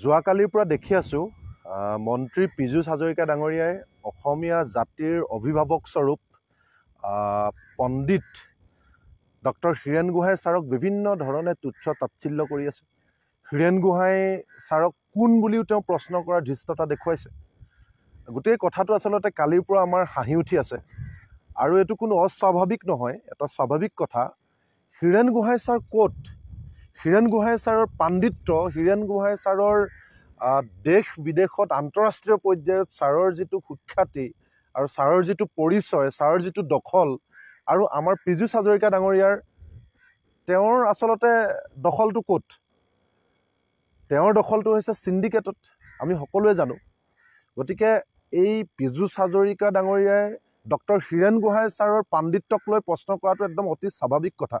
যোৱাকালিৰ পৰা দেখি আছোঁ মন্ত্ৰী পীযুষ হাজৰিকা ডাঙৰীয়াই অসমীয়া জাতিৰ অভিভাৱকস্বৰূপ পণ্ডিত ডক্টৰ হীৰেণ গোহাঁই ছাৰক বিভিন্ন ধৰণে তুচ্ছ তাৎচিল্য কৰি আছে হীৰেণ গোহাঁই ছাৰক কোন বুলিও তেওঁ প্ৰশ্ন কৰাৰ ধৃষ্টতা দেখুৱাইছে গোটেই কথাটো আচলতে কালিৰ পৰা আমাৰ হাঁহি উঠি আছে আৰু এইটো কোনো অস্বাভাৱিক নহয় এটা স্বাভাৱিক কথা হীৰেণ গোহাঁই ছাৰ ক'ত হীৰেণ গোহাঁই ছাৰৰ পাণ্ডিত্য হীৰেণ গোহাঁই ছাৰৰ দেশ বিদেশত আন্তঃৰাষ্ট্ৰীয় পৰ্যায়ত ছাৰৰ যিটো সুখ্যাতি আৰু ছাৰৰ যিটো পৰিচয় ছাৰৰ যিটো দখল আৰু আমাৰ পিজুছ হাজৰিকা ডাঙৰীয়াৰ তেওঁৰ আচলতে দখলটো ক'ত তেওঁৰ দখলটো হৈছে চিণ্ডিকেটত আমি সকলোৱে জানো গতিকে এই পিজুছ হাজৰিকা ডাঙৰীয়াই ডক্টৰ হীৰেণ গোহাঁই ছাৰৰ পাণ্ডিত্যক লৈ প্ৰশ্ন কৰাটো একদম অতি স্বাভাৱিক কথা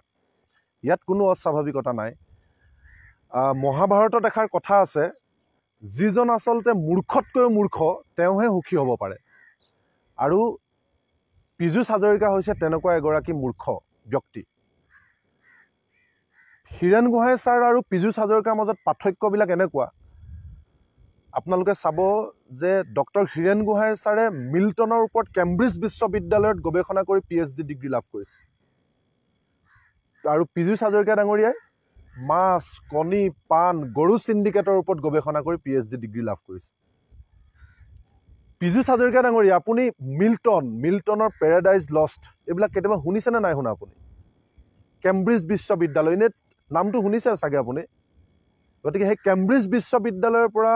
ইয়াত কোনো অস্বাভাৱিকতা নাই মহাভাৰতত দেখাৰ কথা আছে যিজন আচলতে মূৰ্খতকৈও মূৰ্খ তেওঁহে সুখী হ'ব পাৰে আৰু পীযুষ হাজৰিকা হৈছে তেনেকুৱা এগৰাকী মূৰ্খ ব্যক্তি হীৰেণ গোহাঁই ছাৰ আৰু পীযুষ হাজৰিকাৰ মাজত পাৰ্থক্যবিলাক এনেকুৱা আপোনালোকে চাব যে ডক্টৰ হীৰেণ গোহাঁই ছাৰে মিল্টনৰ ওপৰত কেম্ব্ৰিজ বিশ্ববিদ্যালয়ত গৱেষণা কৰি পি এইচ ডি ডিগ্ৰী লাভ কৰিছে আৰু পীযুষ হাজৰিকা ডাঙৰীয়াই মাছ কণী পাণ গৰু চিণ্ডিকেটৰ ওপৰত গৱেষণা কৰি পি এইচ ডি ডিগ্ৰী লাভ কৰিছে পি পিজুচ হাজৰিকা ডাঙৰীয়া আপুনি মিল্টন মিল্টনৰ পেৰাডাইজ লষ্ট এইবিলাক কেতিয়াবা শুনিছেনে নাই শুনা আপুনি কেম্ব্ৰিজ বিশ্ববিদ্যালয় এনে নামটো শুনিছে চাগে আপুনি গতিকে সেই কেম্ব্ৰিজ বিশ্ববিদ্যালয়ৰ পৰা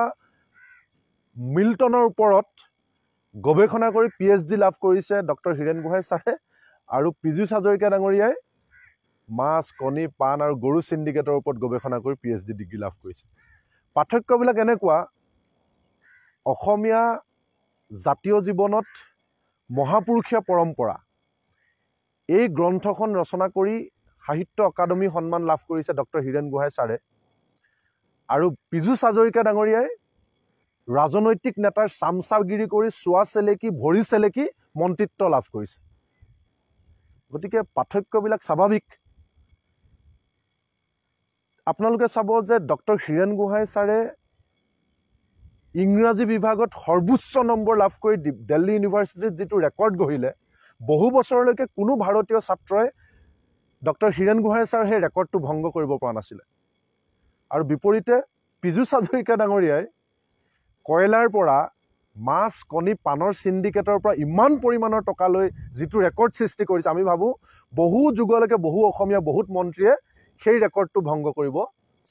মিল্টনৰ ওপৰত গৱেষণা কৰি পি এইচ ডি লাভ কৰিছে ডক্টৰ হীৰেণ গোহাঁই ছাৰে আৰু পি পিজুচ হাজৰিকা ডাঙৰীয়াই মাছ কণী পাণ আৰু গৰু চিণ্ডিকেটৰ ওপৰত গৱেষণা কৰি পি এইচ ডি ডিগ্ৰী লাভ কৰিছে পাৰ্থক্যবিলাক এনেকুৱা অসমীয়া জাতীয় জীৱনত মহাপুৰুষীয়া পৰম্পৰা এই গ্ৰন্থখন ৰচনা কৰি সাহিত্য একাডেমি সন্মান লাভ কৰিছে ডক্টৰ হীৰেণ গোহাঁই ছাৰে আৰু পীযুষ হাজৰিকা ডাঙৰীয়াই ৰাজনৈতিক নেতাৰ চামচাগিৰি কৰি চোৱা চেলেকি ভৰি চেলেকি মন্ত্ৰিত্ব লাভ কৰিছে গতিকে পাৰ্থক্যবিলাক স্বাভাৱিক আপোনালোকে চাব যে ডক্টৰ হীৰেণ গোহাঁই ছাৰে ইংৰাজী বিভাগত সৰ্বোচ্চ নম্বৰ লাভ কৰি দিল্লী ইউনিভাৰ্চিটিত যিটো ৰেকৰ্ড গঢ়িলে বহু বছৰলৈকে কোনো ভাৰতীয় ছাত্ৰই ডক্টৰ হীৰেণ গোহাঁই ছাৰ সেই ৰেকৰ্ডটো ভংগ কৰিব পৰা নাছিলে আৰু বিপৰীতে পীযুষ হাজৰিকা ডাঙৰীয়াই কয়লাৰ পৰা মাছ কণী পাণৰ চিণ্ডিকেটৰ পৰা ইমান পৰিমাণৰ টকালৈ যিটো ৰেকৰ্ড সৃষ্টি কৰিছে আমি ভাবোঁ বহু যুগলৈকে বহু অসমীয়া বহুত মন্ত্ৰীয়ে সেই ৰেকৰ্ডটো ভংগ কৰিব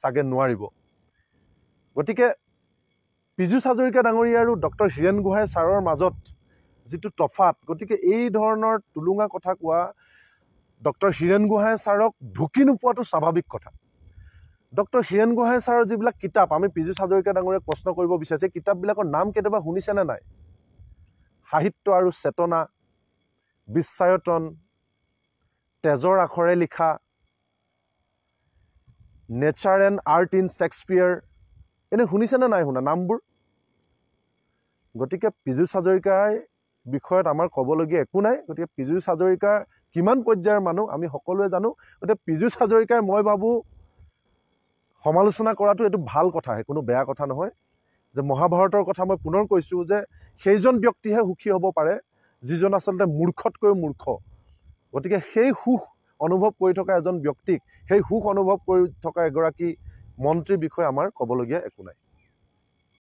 চাগে নোৱাৰিব গতিকে পিজুচ হাজৰিকা ডাঙৰীয়া আৰু ডক্টৰ হীৰেণ গোহাঁই ছাৰৰ মাজত যিটো তফাত গতিকে এই ধৰণৰ টুলুঙা কথা কোৱা ডক্টৰ হীৰেণ গোহাঁই ছাৰক ঢুকি নোপোৱাটো স্বাভাৱিক কথা ডক্টৰ হীৰেণ গোহাঁই ছাৰৰ যিবিলাক কিতাপ আমি পিজুচ হাজৰিকা ডাঙৰীয়াক প্ৰশ্ন কৰিব বিচাৰিছে কিতাপবিলাকৰ নাম কেতিয়াবা শুনিছেনে নাই সাহিত্য আৰু চেতনা বিশ্বায়তন তেজৰ আখৰে লিখা nature and art in Shakespeare এনেই শুনিছেনে নাই শুনা নামবোৰ গতিকে পীযুষ হাজৰিকাৰ বিষয়ত আমাৰ ক'বলগীয়া একো নাই গতিকে পীযুষ হাজৰিকাৰ কিমান পৰ্যায়ৰ মানুহ আমি সকলোৱে জানো গতিকে পীযুষ হাজৰিকাই মই ভাবোঁ সমালোচনা কৰাটো এইটো ভাল কথাহে কোনো বেয়া কথা নহয় যে মহাভাৰতৰ কথা মই পুনৰ কৈছোঁ যে সেইজন ব্যক্তিহে সুখী হ'ব পাৰে যিজন আচলতে মূৰ্খতকৈ মূৰ্খ গতিকে সেই সুখ অনুভৱ কৰি থকা এজন ব্যক্তিক সেই সুখ অনুভৱ কৰি থকা এগৰাকী মন্ত্ৰীৰ বিষয়ে আমাৰ ক'বলগীয়া একো নাই